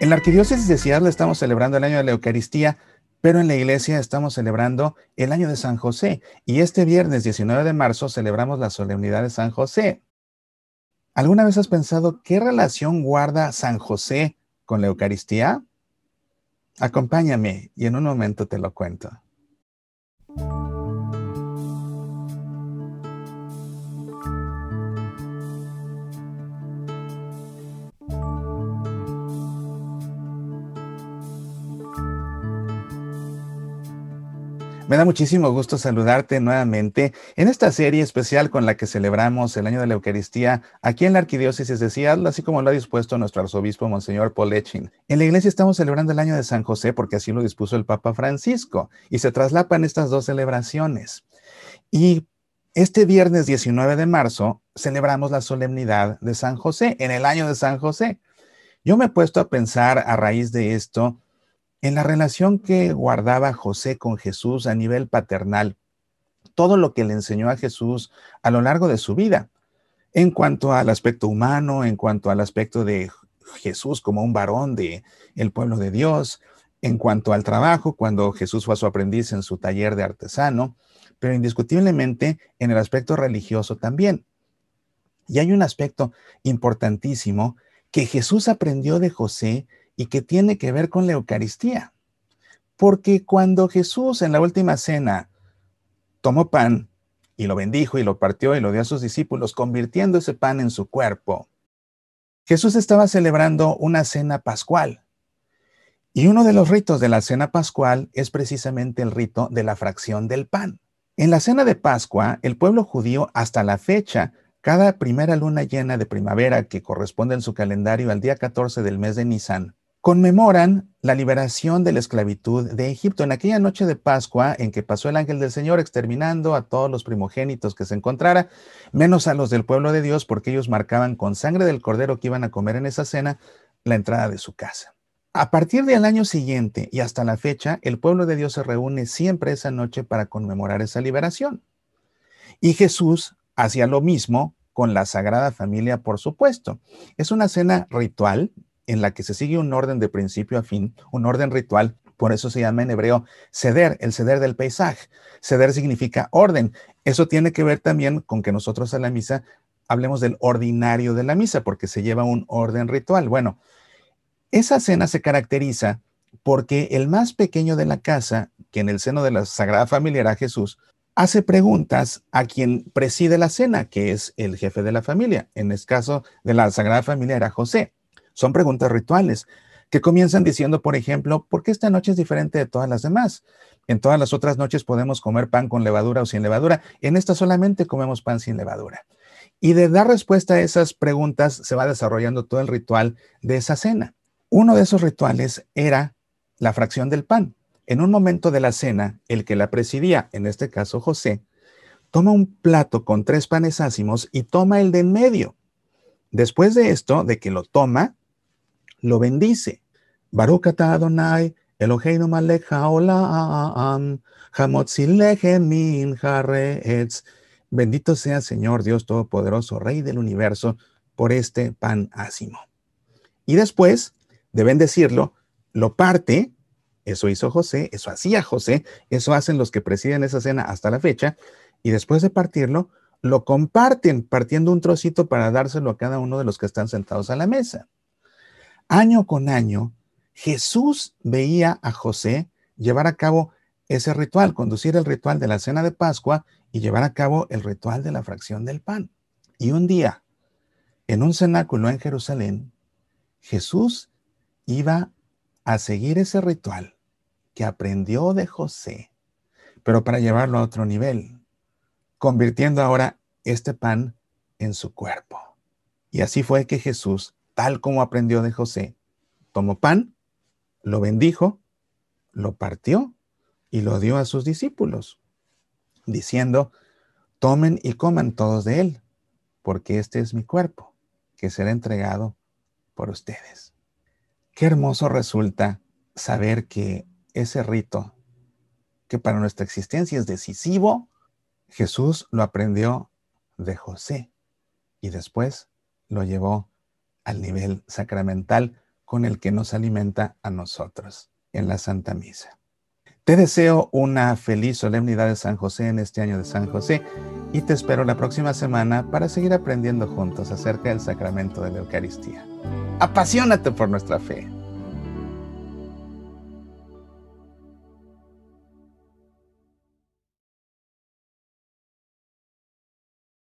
En la arquidiócesis de Seattle estamos celebrando el año de la Eucaristía, pero en la iglesia estamos celebrando el año de San José y este viernes 19 de marzo celebramos la solemnidad de San José. ¿Alguna vez has pensado qué relación guarda San José con la Eucaristía? Acompáñame y en un momento te lo cuento. Me da muchísimo gusto saludarte nuevamente en esta serie especial con la que celebramos el año de la Eucaristía aquí en la Arquidiócesis de Seattle, así como lo ha dispuesto nuestro arzobispo Monseñor Polechin. En la iglesia estamos celebrando el año de San José porque así lo dispuso el Papa Francisco y se traslapan estas dos celebraciones. Y este viernes 19 de marzo celebramos la solemnidad de San José en el año de San José. Yo me he puesto a pensar a raíz de esto en la relación que guardaba José con Jesús a nivel paternal, todo lo que le enseñó a Jesús a lo largo de su vida, en cuanto al aspecto humano, en cuanto al aspecto de Jesús como un varón de el pueblo de Dios, en cuanto al trabajo, cuando Jesús fue a su aprendiz en su taller de artesano, pero indiscutiblemente en el aspecto religioso también. Y hay un aspecto importantísimo que Jesús aprendió de José y que tiene que ver con la Eucaristía. Porque cuando Jesús en la última cena tomó pan y lo bendijo y lo partió y lo dio a sus discípulos, convirtiendo ese pan en su cuerpo, Jesús estaba celebrando una cena pascual. Y uno de los ritos de la cena pascual es precisamente el rito de la fracción del pan. En la cena de Pascua, el pueblo judío hasta la fecha, cada primera luna llena de primavera que corresponde en su calendario al día 14 del mes de Nisan, conmemoran la liberación de la esclavitud de Egipto. En aquella noche de Pascua en que pasó el ángel del Señor exterminando a todos los primogénitos que se encontrara, menos a los del pueblo de Dios, porque ellos marcaban con sangre del cordero que iban a comer en esa cena la entrada de su casa. A partir del año siguiente y hasta la fecha, el pueblo de Dios se reúne siempre esa noche para conmemorar esa liberación. Y Jesús hacía lo mismo con la Sagrada Familia, por supuesto. Es una cena ritual, en la que se sigue un orden de principio a fin, un orden ritual. Por eso se llama en hebreo ceder, el ceder del paisaje. Ceder significa orden. Eso tiene que ver también con que nosotros a la misa hablemos del ordinario de la misa, porque se lleva un orden ritual. Bueno, esa cena se caracteriza porque el más pequeño de la casa, que en el seno de la Sagrada Familia era Jesús, hace preguntas a quien preside la cena, que es el jefe de la familia. En este caso de la Sagrada Familia era José. Son preguntas rituales que comienzan diciendo, por ejemplo, ¿por qué esta noche es diferente de todas las demás? En todas las otras noches podemos comer pan con levadura o sin levadura. En esta solamente comemos pan sin levadura. Y de dar respuesta a esas preguntas se va desarrollando todo el ritual de esa cena. Uno de esos rituales era la fracción del pan. En un momento de la cena, el que la presidía, en este caso José, toma un plato con tres panes ácimos y toma el de en medio. Después de esto, de que lo toma, lo bendice. Barukata Adonai, Eloheinu Bendito sea Señor Dios Todopoderoso, Rey del Universo, por este pan ácimo. Y después deben decirlo, lo parte, eso hizo José, eso hacía José, eso hacen los que presiden esa cena hasta la fecha, y después de partirlo, lo comparten partiendo un trocito para dárselo a cada uno de los que están sentados a la mesa año con año, Jesús veía a José llevar a cabo ese ritual, conducir el ritual de la cena de Pascua y llevar a cabo el ritual de la fracción del pan. Y un día, en un cenáculo en Jerusalén, Jesús iba a seguir ese ritual que aprendió de José, pero para llevarlo a otro nivel, convirtiendo ahora este pan en su cuerpo. Y así fue que Jesús tal como aprendió de José. Tomó pan, lo bendijo, lo partió y lo dio a sus discípulos, diciendo, tomen y coman todos de él, porque este es mi cuerpo, que será entregado por ustedes. Qué hermoso resulta saber que ese rito, que para nuestra existencia es decisivo, Jesús lo aprendió de José y después lo llevó al nivel sacramental con el que nos alimenta a nosotros en la Santa Misa. Te deseo una feliz solemnidad de San José en este año de San José y te espero la próxima semana para seguir aprendiendo juntos acerca del sacramento de la Eucaristía. Apasionate por nuestra fe.